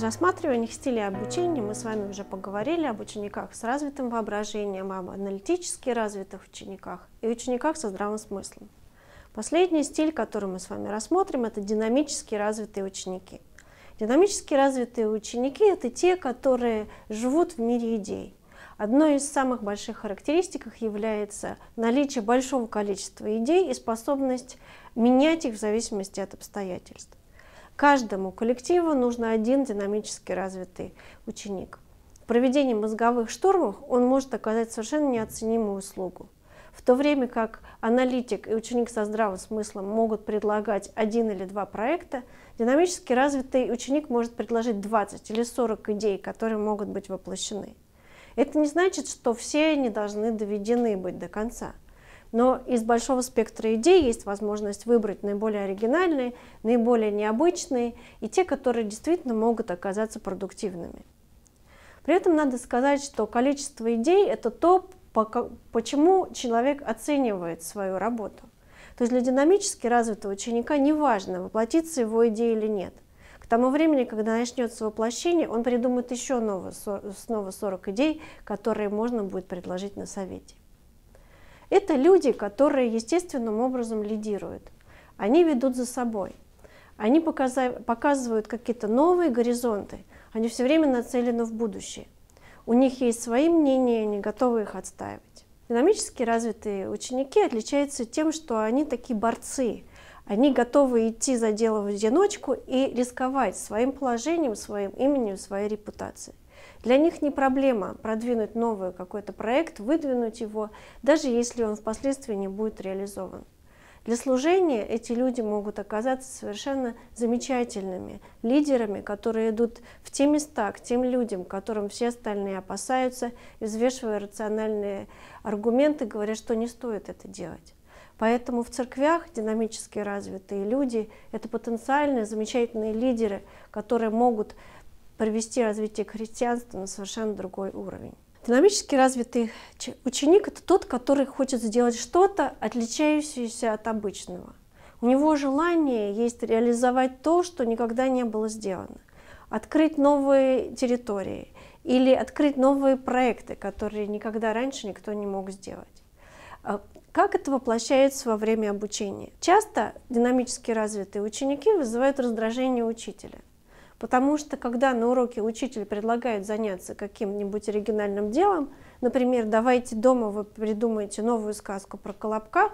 Из рассматриваемых стилей обучения мы с вами уже поговорили об учениках с развитым воображением, об аналитически развитых учениках и учениках со здравым смыслом. Последний стиль, который мы с вами рассмотрим, это динамически развитые ученики. Динамически развитые ученики – это те, которые живут в мире идей. Одной из самых больших характеристик является наличие большого количества идей и способность менять их в зависимости от обстоятельств. Каждому коллективу нужно один динамически развитый ученик. В проведении мозговых штурмов он может оказать совершенно неоценимую услугу. В то время как аналитик и ученик со здравым смыслом могут предлагать один или два проекта, динамически развитый ученик может предложить 20 или 40 идей, которые могут быть воплощены. Это не значит, что все они должны доведены быть до конца – но из большого спектра идей есть возможность выбрать наиболее оригинальные, наиболее необычные и те, которые действительно могут оказаться продуктивными. При этом надо сказать, что количество идей – это то, почему человек оценивает свою работу. То есть для динамически развитого ученика не важно, воплотится его идея или нет. К тому времени, когда начнется воплощение, он придумает еще новые, снова 40 идей, которые можно будет предложить на совете. Это люди, которые естественным образом лидируют. Они ведут за собой. Они показывают какие-то новые горизонты. Они все время нацелены в будущее. У них есть свои мнения, они готовы их отстаивать. Динамически развитые ученики отличаются тем, что они такие борцы. Они готовы идти за дело в одиночку и рисковать своим положением, своим именем, своей репутацией. Для них не проблема продвинуть новый какой-то проект, выдвинуть его, даже если он впоследствии не будет реализован. Для служения эти люди могут оказаться совершенно замечательными лидерами, которые идут в те места, к тем людям, которым все остальные опасаются, взвешивая рациональные аргументы, говоря, что не стоит это делать. Поэтому в церквях динамически развитые люди — это потенциальные замечательные лидеры, которые могут привести развитие христианства на совершенно другой уровень. Динамически развитый ученик – это тот, который хочет сделать что-то, отличающееся от обычного. У него желание есть реализовать то, что никогда не было сделано. Открыть новые территории или открыть новые проекты, которые никогда раньше никто не мог сделать. А, как это воплощается во время обучения? Часто динамически развитые ученики вызывают раздражение учителя. Потому что когда на уроке учитель предлагает заняться каким-нибудь оригинальным делом, например, давайте дома вы придумаете новую сказку про колобка,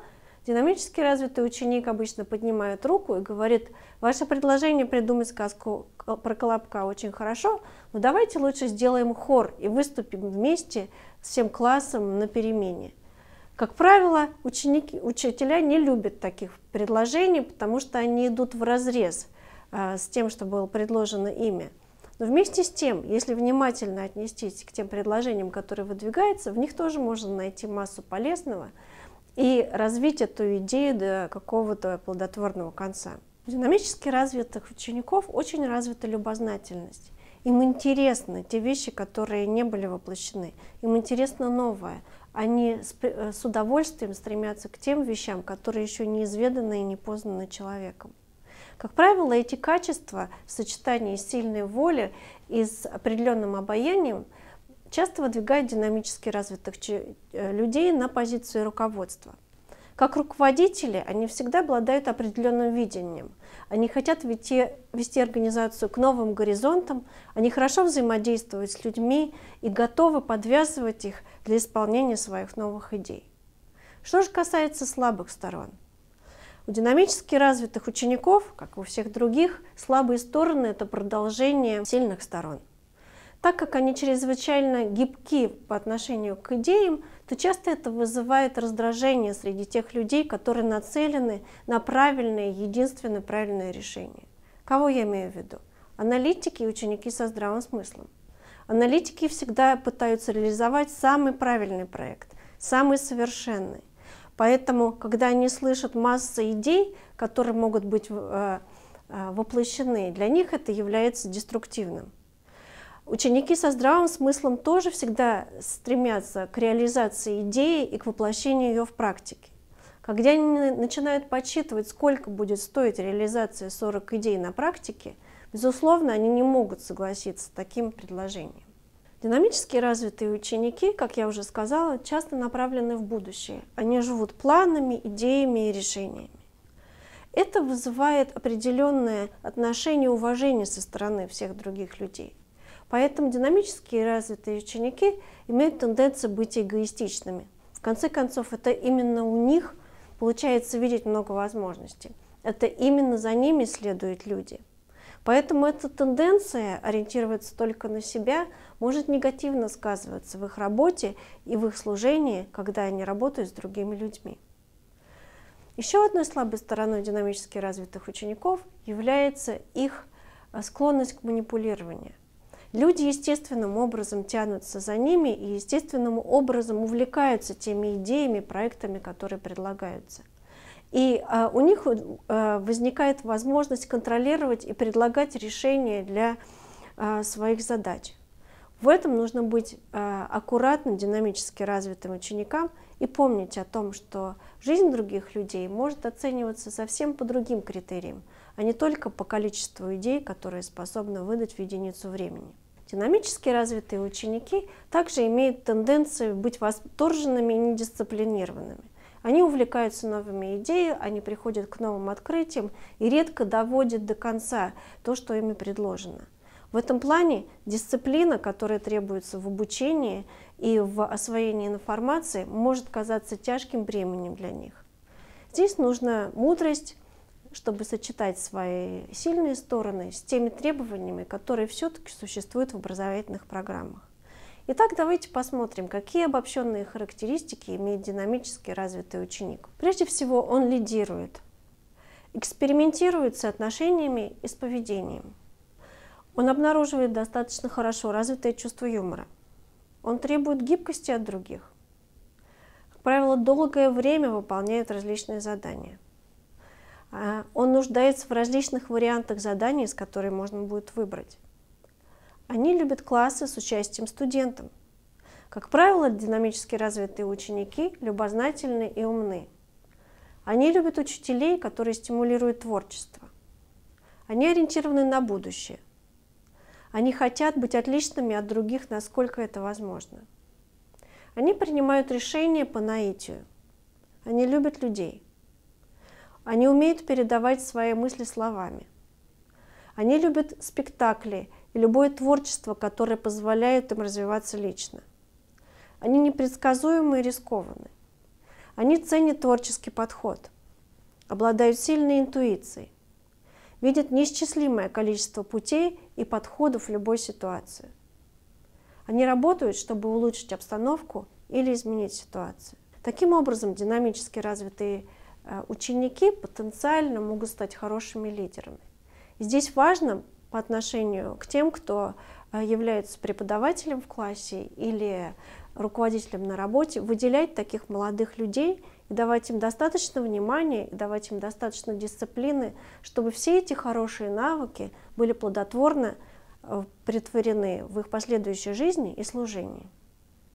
динамически развитый ученик обычно поднимает руку и говорит, ваше предложение придумать сказку про колобка очень хорошо, но давайте лучше сделаем хор и выступим вместе всем классом на перемене. Как правило, ученики, учителя не любят таких предложений, потому что они идут в разрез – Э, с тем, что было предложено ими. Но вместе с тем, если внимательно отнестись к тем предложениям, которые выдвигаются, в них тоже можно найти массу полезного и развить эту идею до какого-то плодотворного конца. У динамически развитых учеников очень развита любознательность. Им интересны те вещи, которые не были воплощены. Им интересно новое. Они с э, удовольствием стремятся к тем вещам, которые еще не изведаны и не познаны человеком. Как правило, эти качества в сочетании сильной воли и с определенным обаянием часто выдвигают динамически развитых э, людей на позицию руководства. Как руководители, они всегда обладают определенным видением. Они хотят вести, вести организацию к новым горизонтам, они хорошо взаимодействуют с людьми и готовы подвязывать их для исполнения своих новых идей. Что же касается слабых сторон – у динамически развитых учеников, как и у всех других, слабые стороны – это продолжение сильных сторон. Так как они чрезвычайно гибки по отношению к идеям, то часто это вызывает раздражение среди тех людей, которые нацелены на правильное, единственное правильное решение. Кого я имею в виду? Аналитики и ученики со здравым смыслом. Аналитики всегда пытаются реализовать самый правильный проект, самый совершенный. Поэтому, когда они слышат массу идей, которые могут быть э, э, воплощены, для них это является деструктивным. Ученики со здравым смыслом тоже всегда стремятся к реализации идеи и к воплощению ее в практике. Когда они начинают подсчитывать, сколько будет стоить реализация 40 идей на практике, безусловно, они не могут согласиться с таким предложением. Динамически развитые ученики, как я уже сказала, часто направлены в будущее. Они живут планами, идеями и решениями. Это вызывает определенное отношение уважения со стороны всех других людей. Поэтому динамические развитые ученики имеют тенденцию быть эгоистичными. В конце концов, это именно у них получается видеть много возможностей. Это именно за ними следуют люди – Поэтому эта тенденция ориентироваться только на себя может негативно сказываться в их работе и в их служении, когда они работают с другими людьми. Еще одной слабой стороной динамически развитых учеников является их а, склонность к манипулированию. Люди естественным образом тянутся за ними и естественным образом увлекаются теми идеями, проектами, которые предлагаются – и а, у них а, возникает возможность контролировать и предлагать решения для а, своих задач. В этом нужно быть а, аккуратным, динамически развитым ученикам и помнить о том, что жизнь других людей может оцениваться совсем по другим критериям, а не только по количеству идей, которые способны выдать в единицу времени. Динамически развитые ученики также имеют тенденцию быть восторженными и недисциплинированными. Они увлекаются новыми идеями, они приходят к новым открытиям и редко доводят до конца то, что ими предложено. В этом плане дисциплина, которая требуется в обучении и в освоении информации, может казаться тяжким бременем для них. Здесь нужна мудрость, чтобы сочетать свои сильные стороны с теми требованиями, которые все-таки существуют в образовательных программах. Итак, давайте посмотрим, какие обобщенные характеристики имеет динамически развитый ученик. Прежде всего, он лидирует, экспериментирует с отношениями и с поведением. Он обнаруживает достаточно хорошо развитое чувство юмора. Он требует гибкости от других. Как правило, долгое время выполняет различные задания. А, он нуждается в различных вариантах заданий, из которых можно будет выбрать. Они любят классы с участием студентов. Как правило, динамически развитые ученики любознательны и умны. Они любят учителей, которые стимулируют творчество. Они ориентированы на будущее. Они хотят быть отличными от других, насколько это возможно. Они принимают решения по наитию. Они любят людей. Они умеют передавать свои мысли словами. Они любят спектакли и любое творчество, которое позволяет им развиваться лично. Они непредсказуемы и рискованы. Они ценят творческий подход, обладают сильной интуицией, видят неисчислимое количество путей и подходов в любой ситуации. Они работают, чтобы улучшить обстановку или изменить ситуацию. Таким образом, динамически развитые э, ученики потенциально могут стать хорошими лидерами. И здесь важно по отношению к тем, кто э, является преподавателем в классе или руководителем на работе, выделять таких молодых людей и давать им достаточно внимания, и давать им достаточно дисциплины, чтобы все эти хорошие навыки были плодотворно э, притворены в их последующей жизни и служении.